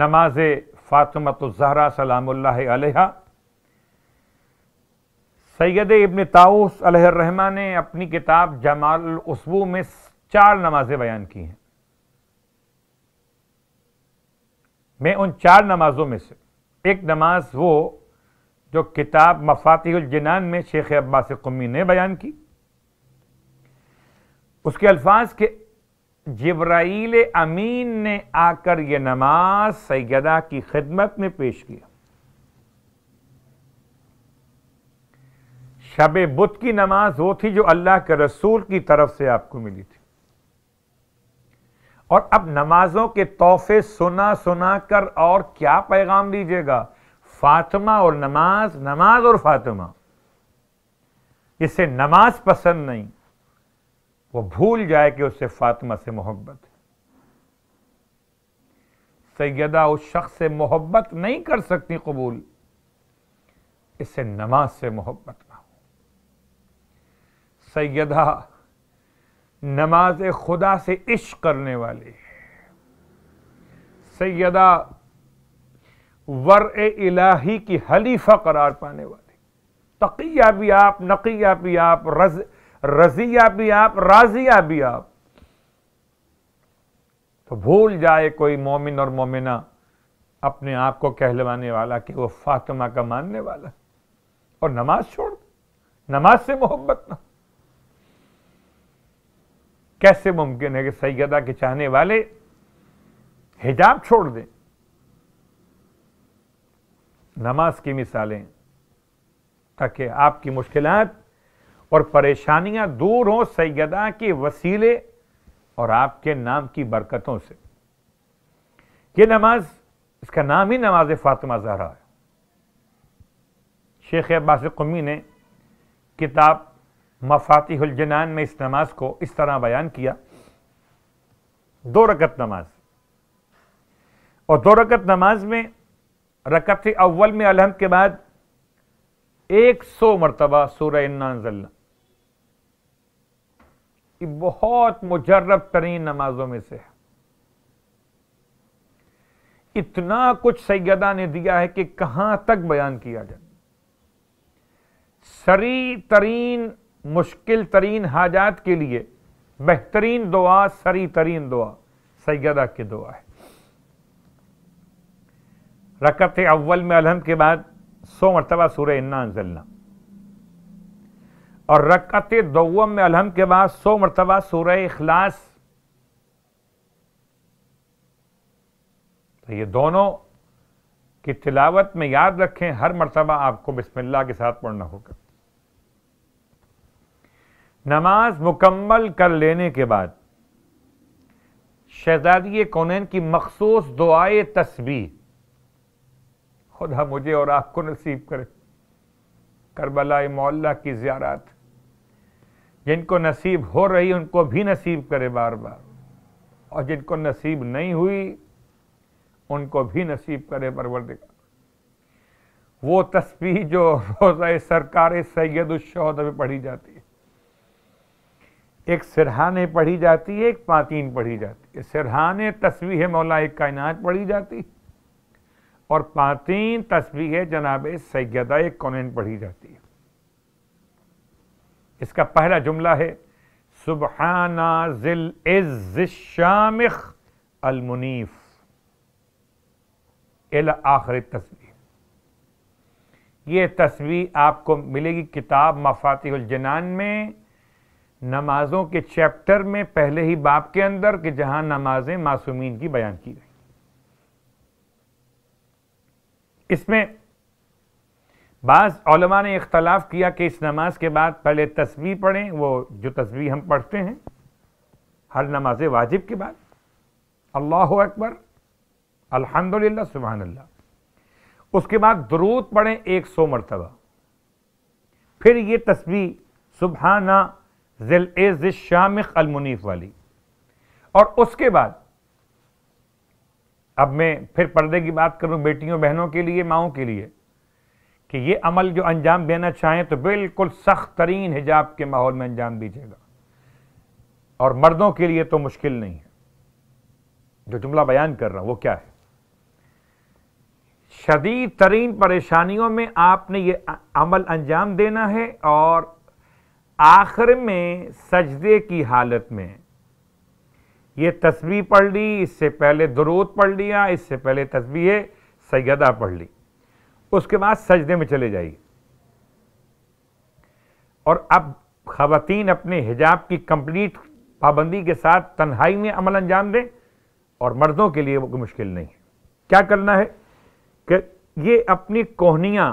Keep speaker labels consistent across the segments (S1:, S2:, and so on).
S1: नमाज जहरा सलाम्ला सैद इबन ताउस अलहमा ने अपनी किताब जमाल उसबू में चार नमाजें बयान की हैं मैं उन चार नमाजों में से एक नमाज वो जो किताब मफातिजनान में शेख अब्बास कमी ने बयान की उसके अल्फाज के जब्राइल अमीन ने आकर यह नमाज सैदा की खिदमत में पेश किया शब बुत की नमाज वो थी जो अल्लाह के रसूल की तरफ से आपको मिली थी और अब नमाजों के तोहफे सुना सुना कर और क्या पैगाम दीजिएगा फातिमा और नमाज नमाज और फातिमा इसे नमाज पसंद नहीं वो भूल जाए कि उससे फातिमा से मोहब्बत है सैदा उस शख्स से मोहब्बत नहीं कर सकती कबूल इससे नमाज से मोहब्बत ना हो सैदा नमाज खुदा से इश्क करने वाले सैयदा सैदा वर इलाही की हलीफा करार पाने वाली तकिया भी आप नकिया भी आप रज़ रजिया भी आप राजिया भी आप तो भूल जाए कोई मोमिन और मोमिना अपने आप को कहलवाने वाला कि वो फातिमा का मानने वाला और नमाज छोड़ नमाज से मोहब्बत ना कैसे मुमकिन है कि सैदा के चाहने वाले हिजाब छोड़ दें नमाज की मिसालें ताकि आपकी मुश्किलात और परेशानियां दूर हों सैदा के वसीले और आपके नाम की बरकतों से ये नमाज इसका नाम ही नमाज फातिमा जहरा है शेख अब्बास कुमी ने किताब मफातिहजनान में इस नमाज को इस तरह बयान किया दो रकत नमाज और दो रकत नमाज में रकत अव्वल में अलहम के बाद एक सौ मरतबा सूर्य इन्ना ये बहुत मुजरब तरीन नमाजों में से है इतना कुछ सैदा ने दिया है कि कहां तक बयान किया जाए सरी तरीन मुश्किल तरीन हाजात के लिए बेहतरीन दुआ सरी तरीन दुआ सैदा की दुआ है रकत अव्वल में अलहम के बाद सौ मरतबा सूर्य इन्ना जलना और रकत दोम में अलहम के बाद सौ मरतबा सूर इखलास तो ये दोनों की तिलावत में याद रखें हर मरतबा आपको बिस्मिल्ला के साथ पढ़ना होगा नमाज मुकम्मल कर लेने के बाद शहजादी कौनैन की मखसूस दुआए तस्वीर खुदा मुझे और आपको नसीब करे करबला मोल्ला की ज्यारत जिनको नसीब हो रही उनको भी नसीब करे बार बार और जिनको नसीब नहीं हुई उनको भी नसीब करे परवरदिगा वो तस्वीर जो रोज़ा सरकार सैयद उशहद में पढ़ी जाती है एक सिरहाने पढ़ी जाती है एक पातीन पढ़ी जाती है सिरहाने तस्वीर मौलाए कायनात पढ़ी जाती है और पातीन तस्वीर है जनाब सैदा एक कौन पढ़ी जाती है इसका पहला जुमला है सुबहाना जिल इज शामिख अलमुनीफ एल आखिर तस्वीर यह तस्वीर आपको मिलेगी किताब जनान में नमाजों के चैप्टर में पहले ही बाप के अंदर कि जहां नमाजें मासूमीन की बयान की गई इसमें बाज़ा ने इख्तलाफ किया कि इस नमाज के बाद पहले तस्वीर पढ़ें वो जो तस्वीर हम पढ़ते हैं हर नमाज वाजिब के बाद अल्लाह अकबर अल्हम्दुलिल्लाह सुबहानल्ला उसके बाद दरूद पढ़ें एक सौ मरतबा फिर ये तस्वीर सुबहाना जिल एज शामिक अलमुनीफ वाली और उसके बाद अब मैं फिर पर्दे की बात करूँ बेटियों बहनों के लिए माओ के लिए कि ये अमल जो अंजाम देना चाहें तो बिल्कुल सख्त तरीन हिजाब के माहौल में अंजाम दीजिएगा और मर्दों के लिए तो मुश्किल नहीं है जो जुमला बयान कर रहा हूं वो क्या है शदीद तरीन परेशानियों में आपने ये अमल अंजाम देना है और आखिर में सजदे की हालत में ये तस्वीर पढ़ ली इससे पहले दरूद पढ़ लिया इससे पहले तस्वीर सैदा पढ़ ली उसके बाद सजदे में चले जाइए और अब खातन अपने हिजाब की कंप्लीट पाबंदी के साथ तन्हाई में अमल अंजाम दें और मर्दों के लिए वो मुश्किल नहीं है क्या करना है कि ये अपनी कोहनियां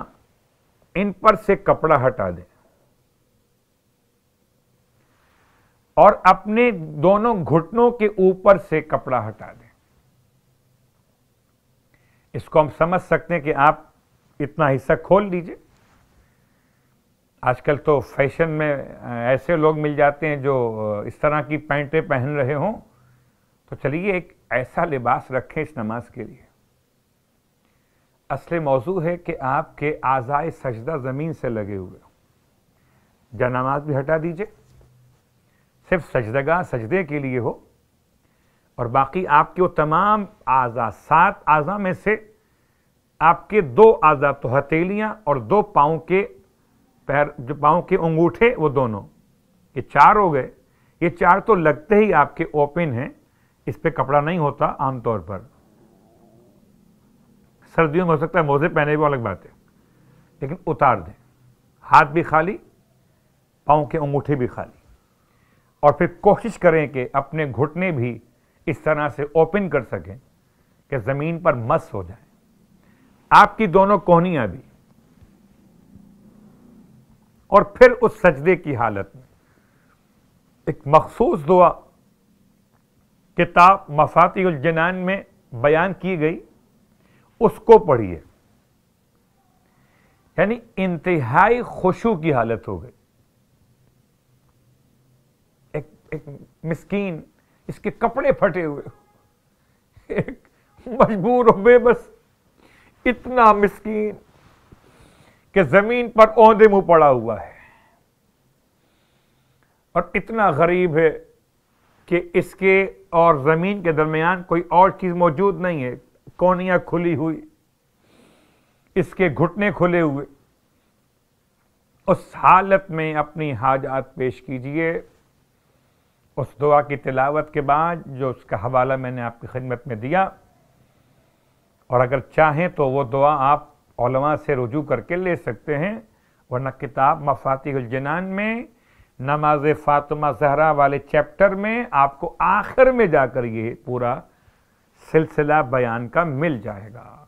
S1: इन पर से कपड़ा हटा दें और अपने दोनों घुटनों के ऊपर से कपड़ा हटा दें इसको हम समझ सकते हैं कि आप इतना हिस्सा खोल लीजिए आजकल तो फैशन में ऐसे लोग मिल जाते हैं जो इस तरह की पैंटें पहन रहे हों तो चलिए एक ऐसा लिबास रखें इस नमाज के लिए असल मौजू है कि आपके आज़ाए सजदा ज़मीन से लगे हुए हों जनामाज भी हटा दीजिए सिर्फ सजदगा सजदे के लिए हो और बाकी आपके वो तमाम आज़ा सात आज़ा में से आपके दो आजाद तो हथेलियां और दो पाओं के पैर जो पाओ के अंगूठे वो दोनों ये चार हो गए ये चार तो लगते ही आपके ओपन हैं इस पर कपड़ा नहीं होता आमतौर पर सर्दियों में हो सकता है मोजे पहने वो अलग बात है लेकिन उतार दें हाथ भी खाली पाँव के अंगूठे भी खाली और फिर कोशिश करें कि अपने घुटने भी इस तरह से ओपन कर सकें कि ज़मीन पर मस हो जाए आपकी दोनों कोहनियां भी और फिर उस सजदे की हालत में एक मखसूस दुआ किताब मफाती जनान में बयान की गई उसको पढ़िए यानी इंतहाई खुशू की हालत हो गई एक एक मिस्कीन इसके कपड़े फटे हुए एक मजबूर हो बेबस इतना मिस्कीन कि जमीन पर औंधे मुंह पड़ा हुआ है और इतना गरीब है कि इसके और ज़मीन के दरमियान कोई और चीज़ मौजूद नहीं है कोनिया खुली हुई इसके घुटने खुले हुए उस हालत में अपनी हाजात पेश कीजिए उस दुआ की तिलावत के बाद जो उसका हवाला मैंने आपकी खिदमत में दिया और अगर चाहें तो वो दुआ आप आपमा से रुजू करके ले सकते हैं वरना किताब मफातिहजनान में नमाज फ़ातमा जहरा वाले चैप्टर में आपको आखिर में जाकर ये पूरा सिलसिला बयान का मिल जाएगा